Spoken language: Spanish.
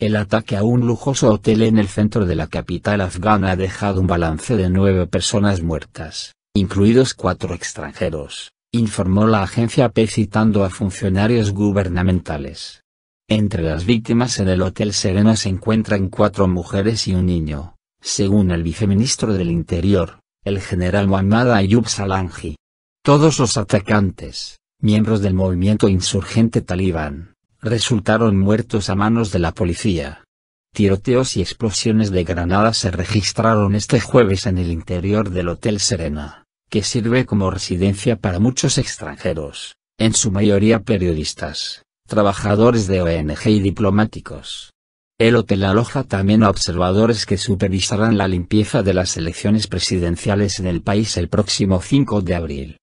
El ataque a un lujoso hotel en el centro de la capital afgana ha dejado un balance de nueve personas muertas, incluidos cuatro extranjeros, informó la agencia P e citando a funcionarios gubernamentales. Entre las víctimas en el Hotel Serena se encuentran cuatro mujeres y un niño, según el viceministro del Interior, el general Muhammad Ayub Salangi. Todos los atacantes, miembros del movimiento insurgente talibán, resultaron muertos a manos de la policía. Tiroteos y explosiones de granadas se registraron este jueves en el interior del Hotel Serena, que sirve como residencia para muchos extranjeros, en su mayoría periodistas, trabajadores de ONG y diplomáticos. El hotel aloja también a observadores que supervisarán la limpieza de las elecciones presidenciales en el país el próximo 5 de abril.